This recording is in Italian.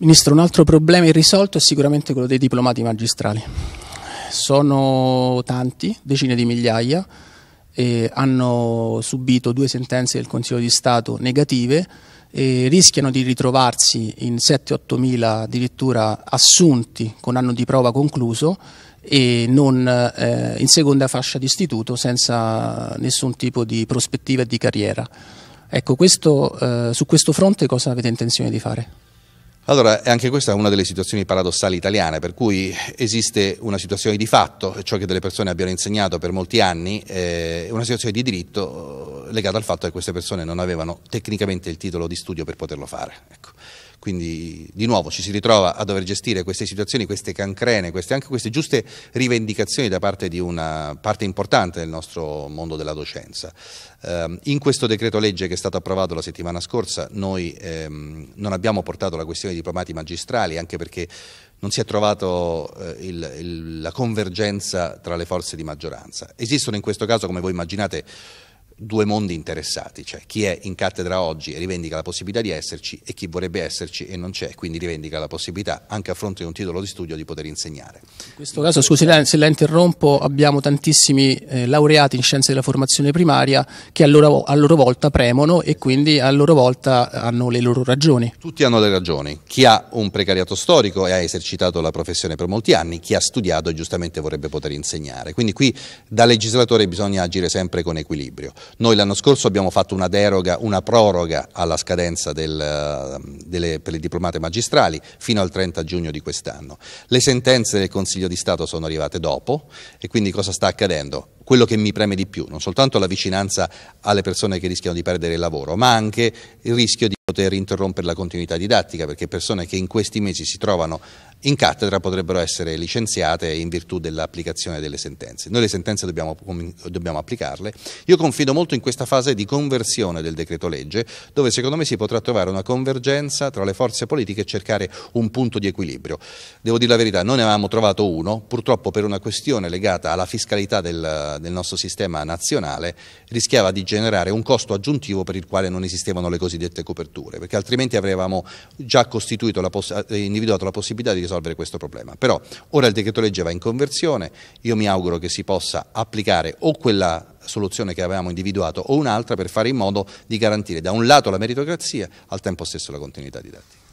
Ministro, un altro problema irrisolto è sicuramente quello dei diplomati magistrali. Sono tanti, decine di migliaia, e hanno subito due sentenze del Consiglio di Stato negative e rischiano di ritrovarsi in 7-8 mila addirittura assunti con anno di prova concluso e non eh, in seconda fascia di istituto senza nessun tipo di prospettiva e di carriera. Ecco, questo, eh, su questo fronte cosa avete intenzione di fare? Allora, anche questa è una delle situazioni paradossali italiane, per cui esiste una situazione di fatto, ciò che delle persone abbiano insegnato per molti anni, eh, una situazione di diritto legato al fatto che queste persone non avevano tecnicamente il titolo di studio per poterlo fare. Ecco. Quindi di nuovo ci si ritrova a dover gestire queste situazioni, queste cancrene, queste, anche queste giuste rivendicazioni da parte di una parte importante del nostro mondo della docenza. Eh, in questo decreto legge che è stato approvato la settimana scorsa noi ehm, non abbiamo portato la questione dei diplomati magistrali anche perché non si è trovato eh, il, il, la convergenza tra le forze di maggioranza. Esistono in questo caso, come voi immaginate, due mondi interessati, cioè chi è in cattedra oggi e rivendica la possibilità di esserci e chi vorrebbe esserci e non c'è, quindi rivendica la possibilità anche a fronte di un titolo di studio di poter insegnare. In questo caso, scusi se la interrompo, abbiamo tantissimi eh, laureati in scienze della formazione primaria che a loro, a loro volta premono e quindi a loro volta hanno le loro ragioni. Tutti hanno le ragioni, chi ha un precariato storico e ha esercitato la professione per molti anni, chi ha studiato e giustamente vorrebbe poter insegnare, quindi qui da legislatore bisogna agire sempre con equilibrio. Noi l'anno scorso abbiamo fatto una deroga, una proroga alla scadenza del, eh, delle, per le diplomate magistrali fino al 30 giugno di quest'anno. Le sentenze del Consiglio di Stato sono arrivate dopo e quindi cosa sta accadendo? quello che mi preme di più, non soltanto la vicinanza alle persone che rischiano di perdere il lavoro, ma anche il rischio di poter interrompere la continuità didattica perché persone che in questi mesi si trovano in cattedra potrebbero essere licenziate in virtù dell'applicazione delle sentenze. Noi le sentenze dobbiamo, dobbiamo, applicarle. Io confido molto in questa fase di conversione del decreto legge dove secondo me si potrà trovare una convergenza tra le forze politiche e cercare un punto di equilibrio. Devo dire la verità, non ne avevamo trovato uno, purtroppo per una questione legata alla fiscalità del, del nostro sistema nazionale rischiava di generare un costo aggiuntivo per il quale non esistevano le cosiddette coperture strutture, perché altrimenti avremmo già eh, individuato la possibilità di risolvere questo problema. Però ora il decreto legge va in conversione, io mi auguro che si possa applicare o quella soluzione che avevamo individuato o un'altra per fare in modo di garantire da un lato la meritocrazia, al tempo stesso la continuità didattica.